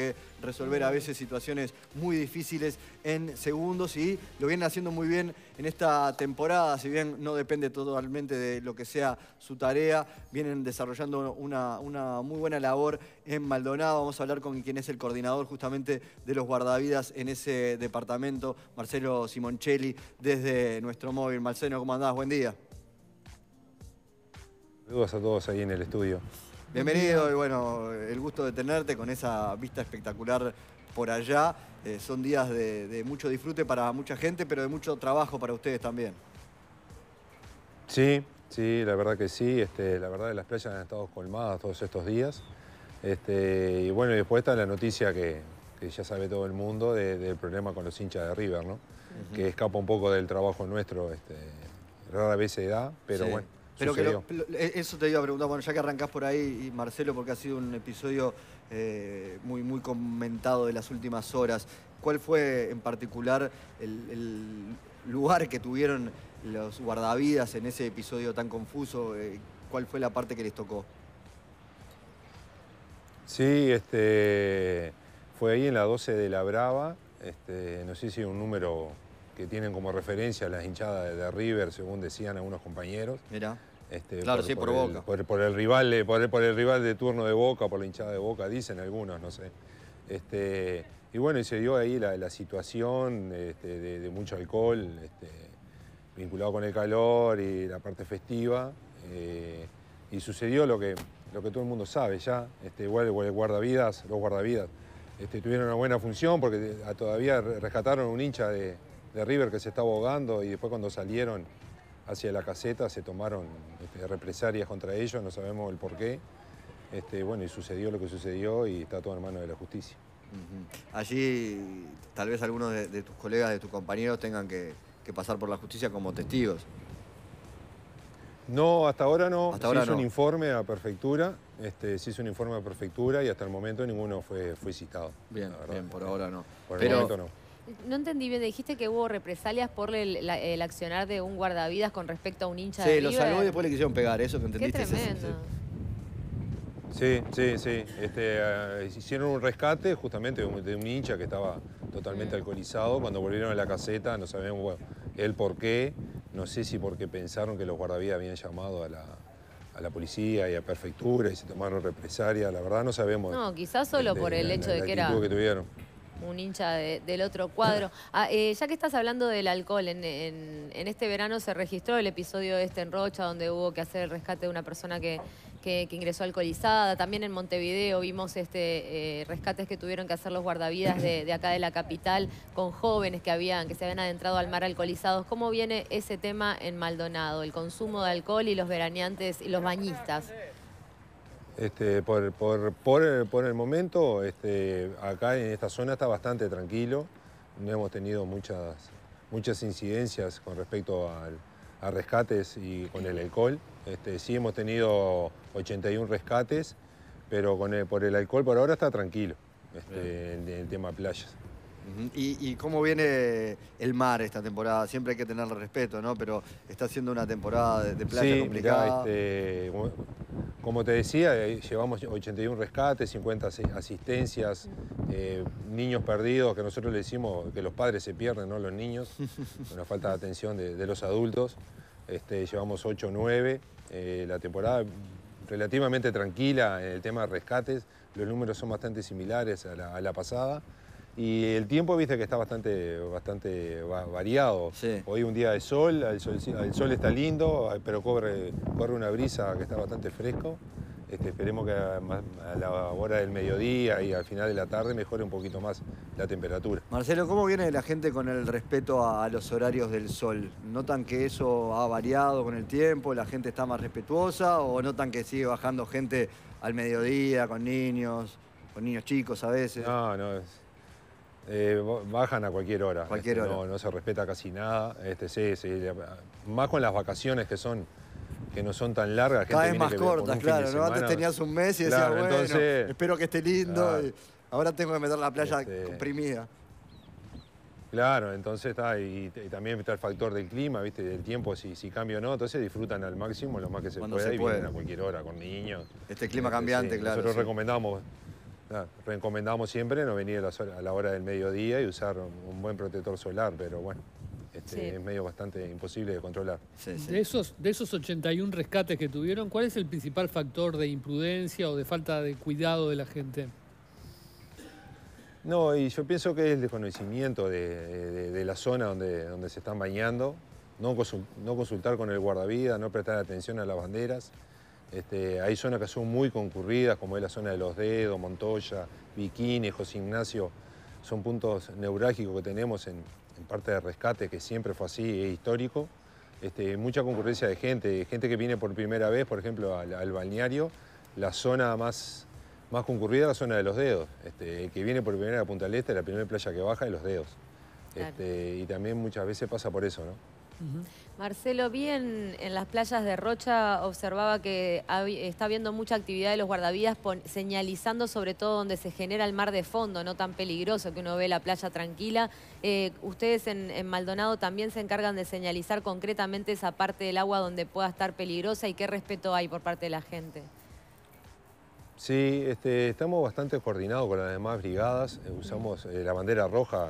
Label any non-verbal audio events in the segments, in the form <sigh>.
que resolver a veces situaciones muy difíciles en segundos y lo vienen haciendo muy bien en esta temporada, si bien no depende totalmente de lo que sea su tarea, vienen desarrollando una, muy buena labor en Maldonado. Vamos a hablar con quien es el coordinador justamente de los guardavidas en ese departamento, Marcelo Simoncelli, desde nuestro móvil. Marcelo, ¿cómo andás? Buen día. Saludos a todos ahí en el estudio. Bienvenido y bueno, el gusto de tenerte con esa vista espectacular por allá. Eh, son días de, mucho disfrute para mucha gente, pero de mucho trabajo para ustedes también. Sí, sí, la verdad que sí. Este, la verdad que las playas han estado colmadas todos estos días. Este, y bueno, y después está la noticia que, ya sabe todo el mundo del problema con los hinchas de River, ¿no? Que escapa un poco del trabajo nuestro. Este, rara vez se da, pero bueno pero que eh, eso te iba a preguntar, bueno, ya que arrancás por ahí, Marcelo, porque ha sido un episodio eh, muy, muy comentado de las últimas horas. ¿Cuál fue en particular el, lugar que tuvieron los guardavidas en ese episodio tan confuso? Eh, ¿Cuál fue la parte que les tocó? Sí, este, fue ahí en la 12 de La Brava. Este, no sé si un número que tienen como referencia las hinchadas de River, según decían algunos compañeros. Mirá. Este, claro, por, sí, por, Boca. El, por, el rival, eh, por por el rival de turno de Boca, por la hinchada de Boca, dicen algunos, no sé. Este, y bueno, y se dio ahí la, situación este, de, mucho alcohol, vinculado con el calor y la parte festiva. Eh, y sucedió lo que, lo que todo el mundo sabe ya, guardavidas, los guardavidas tuvieron una buena función porque todavía rescataron un hincha de River que se estaba ahogando y después cuando salieron hacia la caseta, se tomaron este, represalias contra ellos, no sabemos el por qué. Este, bueno, y sucedió lo que sucedió y está todo en manos de la justicia. Allí tal vez algunos de, tus colegas, de tus compañeros tengan que, pasar por la justicia como testigos. No, hasta ahora no. se hizo un informe a prefectura, este, se hizo un informe a prefectura y hasta el momento ninguno fue, fue citado. Bien, bien por ahora no. Por el momento no no entendí bien, dijiste que hubo represalias por el, accionar de un guardavidas con respecto a un hincha sí, de Sí, lo salvó y después le quisieron pegar, eso que entendiste. Qué tremendo. Sí, sí, sí. Este, eh, hicieron un rescate justamente de un, hincha que estaba totalmente alcoholizado. Cuando volvieron a la caseta, no sabemos el por qué. No sé si porque pensaron que los guardavidas habían llamado a la, a la policía y a prefectura y se tomaron represalias. La verdad no sabemos. No, quizás solo por el hecho de, que era un hincha del otro cuadro. Ah, eh, ya que estás hablando del alcohol, en, este verano se registró el episodio de este en Rocha, donde hubo que hacer el rescate de una persona que, que, ingresó alcoholizada. También en Montevideo vimos este eh, rescates que tuvieron que hacer los guardavidas de, acá de la capital con jóvenes que habían que se habían adentrado al mar alcoholizados. ¿Cómo viene ese tema en Maldonado, el consumo de alcohol y los veraneantes y los bañistas? Este, por, por, el momento, este, acá en esta zona está bastante tranquilo. No hemos tenido muchas, muchas incidencias con respecto a rescates y con el alcohol. Este, sí hemos tenido 81 rescates, pero por el alcohol por ahora está tranquilo en el tema playas. ¿Y, cómo viene el mar esta temporada? Siempre hay que tener respeto, ¿no? Pero está siendo una temporada de, playa complicada. Como te decía, eh, llevamos 81 rescates, 50 asistencias, eh, niños perdidos, que nosotros le decimos que los padres se pierden, no los niños, <laughs> una falta de atención de, los adultos. Este, llevamos 8 o 9. la temporada relativamente tranquila en el tema de rescates, los números son bastante similares a la pasada. Y el tiempo, viste que está bastante, bastante variado. Hoy un día de sol el, sol, está lindo, pero corre, corre una brisa que está bastante fresco. Este, esperemos que a, la hora del mediodía y al final de la tarde mejore un poquito más la temperatura. Marcelo, ¿cómo viene la gente con el respeto a, los horarios del sol? ¿Notan que eso ha variado con el tiempo? ¿La gente está más respetuosa? ¿O notan que sigue bajando gente al mediodía con niños, con niños chicos a veces? No, no. Eh, bajan a cualquier este, hora. No, no, se respeta casi nada. Este, más con las vacaciones que son que no son tan largas. Cada vez más cortas, claro. Antes tenías un mes y decías, bueno, espero que esté lindo. ahora tengo que meter la playa este comprimida. Claro, entonces está, y, también está el factor del clima, ¿viste? del tiempo, si, si cambia o no, entonces disfrutan al máximo lo más que se, pueda, y vienen a cualquier hora con niños. Este clima cambiante, claro. Nosotros recomendamos recomendamos siempre no venir a la, hora del mediodía y usar un buen protector solar, pero bueno, este, es medio bastante imposible de controlar. De, esos, de esos 81 rescates que tuvieron, ¿cuál es el principal factor de imprudencia o de falta de cuidado de la gente? No, y yo pienso que es el desconocimiento de, la zona donde, donde se están bañando, no, consultar con el guardavida, no prestar atención a las banderas. Este, hay zonas que son muy concurridas, como es la zona de Los Dedos, Montoya, Bikini, José Ignacio. Son puntos neurálgicos que tenemos en, parte de rescate, que siempre fue así, es histórico. Este, mucha concurrencia de gente, gente que viene por primera vez, por ejemplo, al, balneario. La zona más, más concurrida es la zona de Los Dedos. Este, el que viene por primera vez a Punta del Este, la primera playa que baja es Los Dedos. y también muchas veces pasa por eso, ¿no? Marcelo, bien en las playas de Rocha observaba que está habiendo mucha actividad de los guardavidas señalizando sobre todo donde se genera el mar de fondo, no tan peligroso que uno ve la playa tranquila. Eh, ustedes en, Maldonado también se encargan de señalizar concretamente esa parte del agua donde pueda estar peligrosa y qué respeto hay por parte de la gente. Sí, este, estamos bastante coordinados con las demás brigadas. Eh, usamos eh, la bandera roja,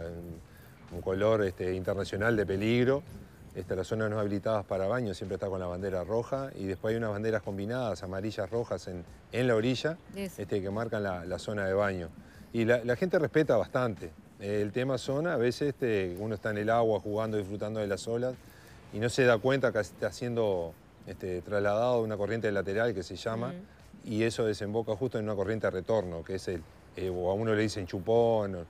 un color este, internacional de peligro. La este, las zonas no habilitadas para baño siempre está con la bandera roja y después hay unas banderas combinadas, amarillas, rojas en, la orilla, este, que marcan la, zona de baño. Y la, gente respeta bastante. Eh, el tema zona, a veces este, uno está en el agua jugando, disfrutando de las olas y no se da cuenta que está siendo este, trasladado una corriente lateral que se llama y eso desemboca justo en una corriente de retorno, que es el, eh, o a uno le dicen chupón.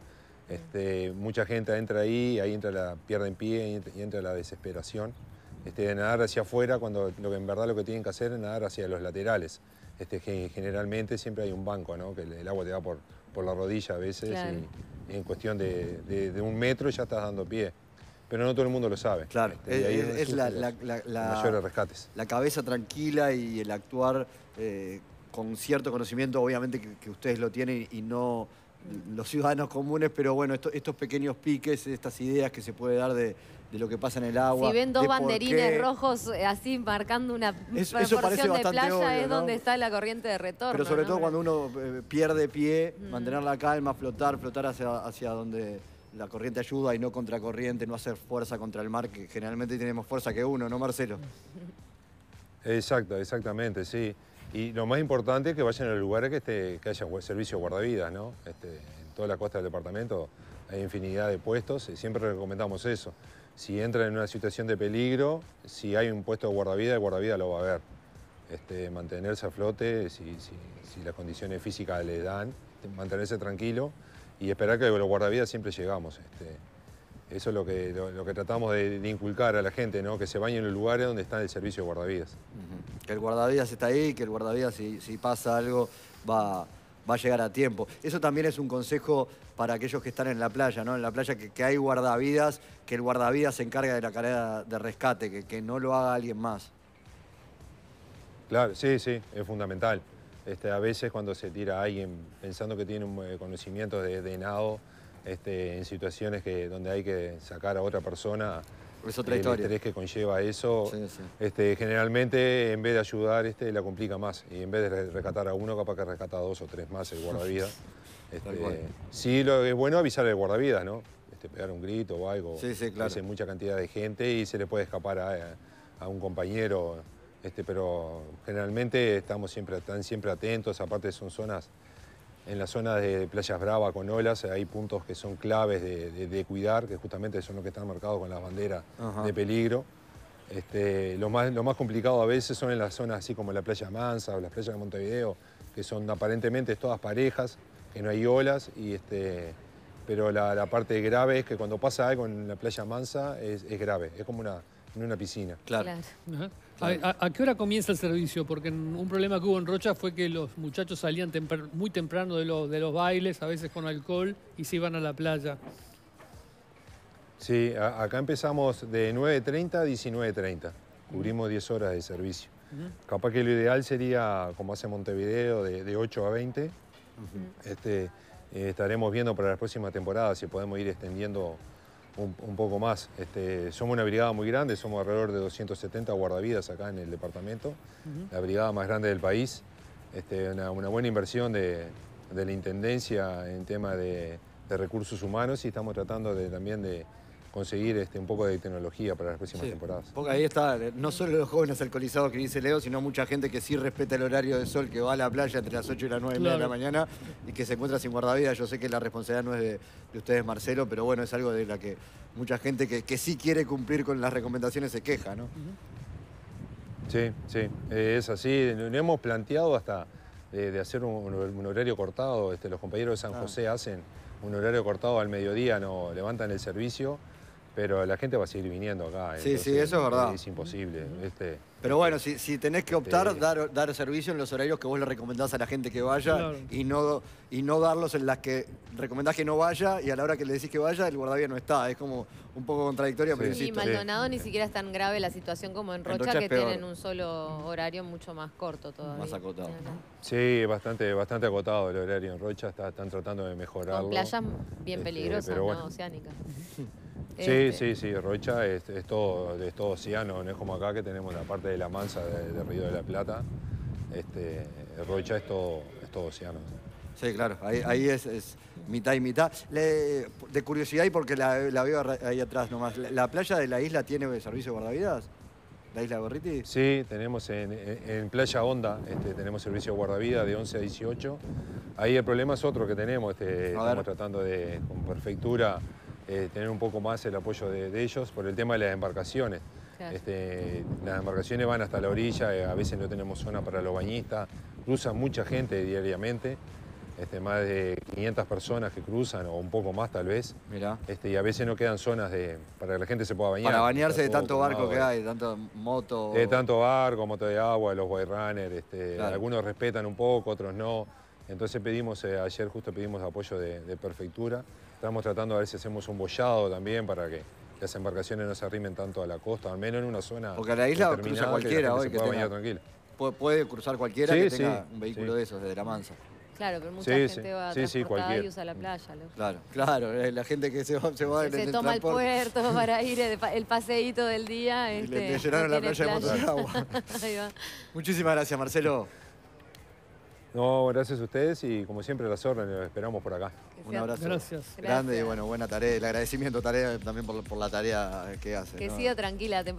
Este, mucha gente entra ahí, ahí entra la pierda en pie y entra la desesperación. Este, nadar hacia afuera cuando lo que en verdad lo que tienen que hacer es nadar hacia los laterales. Este, generalmente siempre hay un banco, ¿no? que el, agua te va por, por la rodilla a veces y, en cuestión de, un metro ya estás dando pie. Pero no todo el mundo lo sabe. Claro, es, la, la, la, cabeza tranquila y el actuar eh, con cierto conocimiento, obviamente que ustedes lo tienen y no los ciudadanos comunes, pero bueno, estos pequeños piques, estas ideas que se puede dar de, lo que pasa en el agua. Si ven dos banderines rojos eh, así marcando una proporción de playa, es donde está la corriente de retorno. Pero sobre todo cuando uno eh, pierde pie, mm. mantener la calma, flotar, flotar hacia, hacia donde la corriente ayuda y no contracorriente, no hacer fuerza contra el mar, que generalmente tenemos fuerza que uno, ¿no, Marcelo? Exacto, exactamente, sí. Y lo más importante es que vayan a los lugares que, esté, que haya servicio de guardavidas, ¿no? Este, en toda la costa del departamento hay infinidad de puestos y eh, siempre recomendamos eso. Si entran en una situación de peligro, si hay un puesto de guardavidas, el guardavidas lo va a ver. Este, mantenerse a flote, si, las condiciones físicas le dan, este, mantenerse tranquilo y esperar que los guardavidas siempre llegamos. eso es lo que, lo, que tratamos de, inculcar a la gente, ¿no? que se bañen en los lugares donde está el servicio de guardavidas. Mm que el guardavidas está ahí, que el guardavidas si, pasa algo va, va a llegar a tiempo. Eso también es un consejo para aquellos que están en la playa, ¿no? En la playa que, hay guardavidas, que el guardavidas se encarga de la carrera de rescate, que, que, no lo haga alguien más. Claro, sí, sí, es fundamental. Este, a veces cuando se tira a alguien pensando que tiene un, eh, conocimiento de, de nado, este, en situaciones que, donde hay que sacar a otra persona, es el que conlleva eso. Este, generalmente, en vez de ayudar, este, la complica más. Y en vez de rescatar a uno, capaz que rescata dos o tres más el guardavidas. <laughs> Este, sí, lo que es bueno avisar al guardavidas, ¿no? pegar un grito o algo. Sí, Hace mucha cantidad de gente y se le puede escapar a, un compañero. pero generalmente estamos siempre, están siempre atentos, aparte son zonas en la zona de playas Brava con olas, hay puntos que son claves de, cuidar, que justamente son los que están marcados con las banderas de peligro. Este, lo, más, complicado a veces son en las zonas así como la playa Mansa o las playas de Montevideo, que son aparentemente todas parejas, que no hay olas, y este, pero la, parte grave es que cuando pasa algo en la playa Mansa es, grave, es como una, en una piscina. claro. ¿A, qué hora comienza el servicio? Porque un problema que hubo en Rocha fue que los muchachos salían muy temprano de, los bailes, a veces con alcohol, y se iban a la playa. Sí, acá empezamos de 9.30 a 19.30. Cubrimos 10 horas de servicio. Capaz que lo ideal sería, como hace Montevideo, de, 8 a 20. este, eh, estaremos viendo para la próxima temporada si podemos ir extendiendo un, poco más. Este, somos una brigada muy grande, somos alrededor de 270 guardavidas acá en el departamento, la brigada más grande del país. Este, una, buena inversión de, la Intendencia en tema de, de recursos humanos y estamos tratando de, también de, conseguir este, un poco de tecnología para las próximas temporadas. Porque ahí está, eh, no solo los jóvenes alcoholizados que dice Leo, sino mucha gente que sí respeta el horario de sol, que va a la playa entre las 8 y las 9 de la mañana y que se encuentra sin guardavidas. Yo sé que la responsabilidad no es de, ustedes, Marcelo, pero bueno, es algo de la que mucha gente que, sí quiere cumplir con las recomendaciones se queja, ¿no? Sí, sí, eh, es así. no hemos planteado hasta eh, de, hacer un, horario cortado. Este, los compañeros de San ah. José hacen un horario cortado al mediodía, no levantan el servicio pero la gente va a seguir viniendo acá. Sí, sí, eso es verdad. Es imposible. este, pero bueno, si, si tenés que optar, este, dar, dar servicio en los horarios que vos le recomendás a la gente que vaya y, no, y no darlos en las que recomendás que no vaya y a la hora que le decís que vaya, el guardavía no está. Es como un poco contradictorio, pero Y Maldonado ni siquiera es tan grave la situación como en Rocha, que tienen un solo horario mucho más corto todavía. Más acotado. Sí, bastante, bastante acotado el horario en Rocha. están tratando de mejorarlo. Con playas bien este, peligrosas, Oceánicas. <laughs> Sí, este. sí, sí, Rocha es, todo, es todo no es como acá que tenemos la parte de la mansa de, Río de la Plata. Este, Rocha es todo, es todo océano. Sí, claro, ahí, es, mitad y mitad. de curiosidad y porque la, veo ahí atrás nomás, ¿la, playa de la isla tiene servicio guardavidas? ¿La isla Gorriti? Sí, tenemos en, Playa Honda, este, tenemos servicio de guardavidas de 11 a 18. Ahí el problema es otro que tenemos, este, estamos tratando de, con prefectura, eh, tener un poco más el apoyo de, ellos por el tema de las embarcaciones. Este, las embarcaciones van hasta la orilla, eh, a veces no tenemos zona para los bañistas, cruzan mucha gente diariamente, este, más de 500 personas que cruzan o un poco más tal vez. Este, y a veces no quedan zonas para que la gente se pueda bañar. Para bañarse de tanto barco que eh, hay, de tanto moto. De tanto barco, moto de agua, los wayrunners, este, algunos respetan un poco, otros no. Entonces pedimos, ayer justo pedimos apoyo de, de prefectura Estamos tratando a ver si hacemos un bollado también para que las embarcaciones no se arrimen tanto a la costa, al menos en una zona. Porque a la isla cruza cualquiera hoy. Que, tenga, tranquila. Puede, cruzar cualquiera que tenga un vehículo de esos, desde la mansa. Claro, pero mucha gente va transportada y usa la playa. Claro, claro, eh, la gente que se va, se va se, se toma el puerto <laughs> para ir el, paseíto del día. Este, le, llenaron la playa, playa de agua. <laughs> Muchísimas gracias, Marcelo. No, gracias a ustedes y como siempre las órdenes, esperamos por acá. Un abrazo gracias. grande y bueno, buena tarea. El agradecimiento tarea, también por, la tarea que hace. Que siga tranquila temporada.